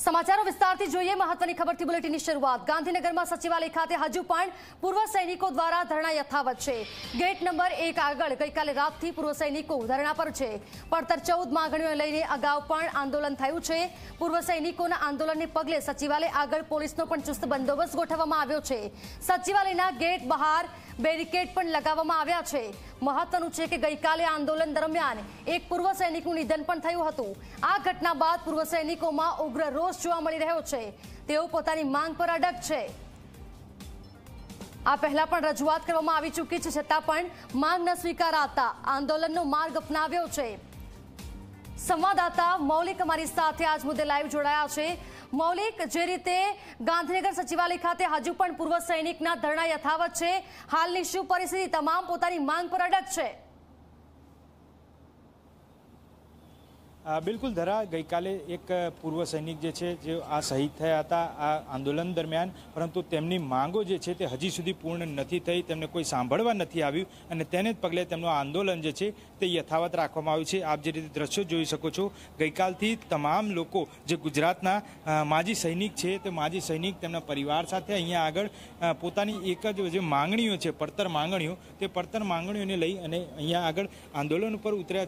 સમાચારો વિસ્તારથી જોઈએ મહત્વની ખબરથી બુલેટિનની શરૂઆત ગાંધીનગરમાં સચિવાલય ખાતે હજુ પણ પૂર્વ સૈનિકો દ્વારા ધરણા યથાવત છે ગેટ નંબર એક આગળ ગઈકાલે રાતથી પૂર્વ સૈનિકો ધરણા પર છે પડતર ચૌદ માંગણીઓ લઈને અગાઉ પણ આંદોલન થયું છે પૂર્વ સૈનિકોના આંદોલનને પગલે સચિવાલય આગળ પોલીસનો પણ ચુસ્ત બંદોબસ્ત ગોઠવવામાં આવ્યો છે સચિવાલયના ગેટ બહાર બેરિકેડ પણ લગાવવામાં આવ્યા છે મહત્વનું છે કે ગઈકાલે આંદોલન દરમિયાન એક પૂર્વ સૈનિકનું નિધન પણ થયું હતું આ ઘટના બાદ પૂર્વ સૈનિકોમાં ઉગ્ર રોષ જોવા મળી રહ્યો છે તેઓ પોતાની માંગ પર અડગ છે આ પહેલા પણ રજૂઆત કરવામાં આવી ચૂકી છે છતાં પણ માંગ ન સ્વીકારાતા આંદોલનનો માર્ગ અપનાવ્યો છે સંવાદદાતા મૌલિક અમારી સાથે આજ મુદ્દે લાઈવ જોડાયા છે મૌલિક જે રીતે ગાંધીનગર સચિવાલય ખાતે હજુ પણ પૂર્વ સૈનિકના ધરણા યથાવત છે હાલની શું પરિસ્થિતિ તમામ પોતાની માંગ પર અડગ છે બિલકુલ ધરા ગઈકાલે એક પૂર્વ સૈનિક જે છે જે આ શહીદ થયા હતા આ આંદોલન દરમિયાન પરંતુ તેમની માંગો જે છે તે હજી સુધી પૂર્ણ નથી થઈ તેમને કોઈ સાંભળવા નથી આવ્યું અને તેને જ પગલે તેમનું આંદોલન જે છે તે યથાવત રાખવામાં આવ્યું છે આપ જે રીતે દ્રશ્યો જોઈ શકો છો ગઈકાલથી તમામ લોકો જે ગુજરાતના માજી સૈનિક છે તે માજી સૈનિક તેમના પરિવાર સાથે અહીંયા આગળ પોતાની એક જ જે માંગણીઓ છે પડતર માંગણીઓ તે પડતર માંગણીઓને લઈ અને અહીંયા આગળ આંદોલન ઉપર ઉતર્યા છે